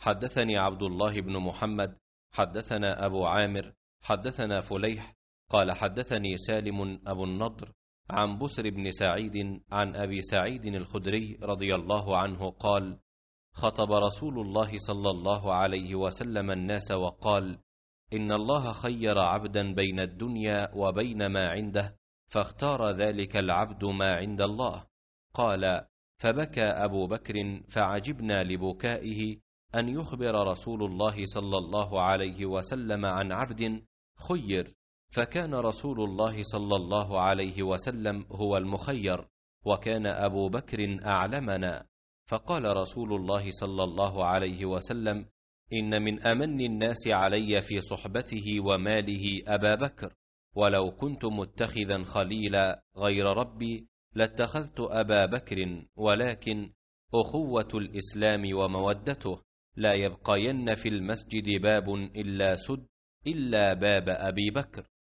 حدثني عبد الله بن محمد حدثنا أبو عامر حدثنا فليح قال حدثني سالم أبو النضر عن بسر بن سعيد عن أبي سعيد الخدري رضي الله عنه قال خطب رسول الله صلى الله عليه وسلم الناس وقال إن الله خير عبدا بين الدنيا وبين ما عنده فاختار ذلك العبد ما عند الله قال فبكى أبو بكر فعجبنا لبكائه أن يخبر رسول الله صلى الله عليه وسلم عن عبد خير فكان رسول الله صلى الله عليه وسلم هو المخير وكان أبو بكر أعلمنا فقال رسول الله صلى الله عليه وسلم إن من أمن الناس علي في صحبته وماله أبا بكر ولو كنت متخذا خليلا غير ربي لاتخذت أبا بكر ولكن أخوة الإسلام ومودته لا يبقين في المسجد باب إلا سد إلا باب أبي بكر